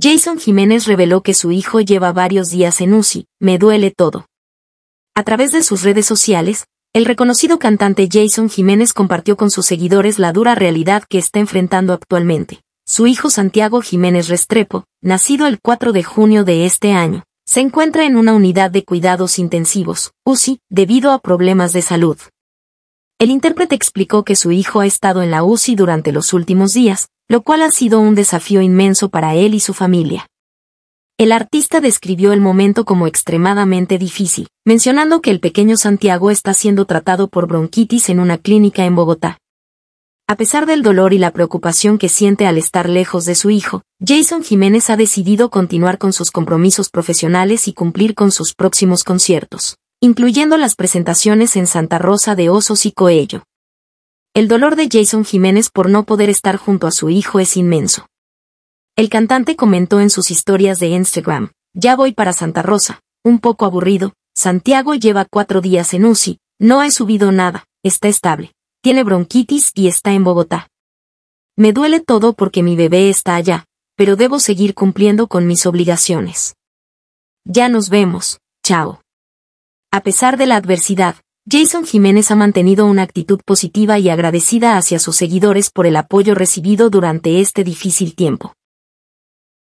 Jason Jiménez reveló que su hijo lleva varios días en UCI, me duele todo. A través de sus redes sociales, el reconocido cantante Jason Jiménez compartió con sus seguidores la dura realidad que está enfrentando actualmente. Su hijo Santiago Jiménez Restrepo, nacido el 4 de junio de este año, se encuentra en una unidad de cuidados intensivos, UCI, debido a problemas de salud. El intérprete explicó que su hijo ha estado en la UCI durante los últimos días, lo cual ha sido un desafío inmenso para él y su familia. El artista describió el momento como extremadamente difícil, mencionando que el pequeño Santiago está siendo tratado por bronquitis en una clínica en Bogotá. A pesar del dolor y la preocupación que siente al estar lejos de su hijo, Jason Jiménez ha decidido continuar con sus compromisos profesionales y cumplir con sus próximos conciertos, incluyendo las presentaciones en Santa Rosa de Osos y Coello. El dolor de Jason Jiménez por no poder estar junto a su hijo es inmenso. El cantante comentó en sus historias de Instagram, ya voy para Santa Rosa, un poco aburrido, Santiago lleva cuatro días en UCI, no ha subido nada, está estable, tiene bronquitis y está en Bogotá. Me duele todo porque mi bebé está allá, pero debo seguir cumpliendo con mis obligaciones. Ya nos vemos, chao. A pesar de la adversidad, Jason Jiménez ha mantenido una actitud positiva y agradecida hacia sus seguidores por el apoyo recibido durante este difícil tiempo.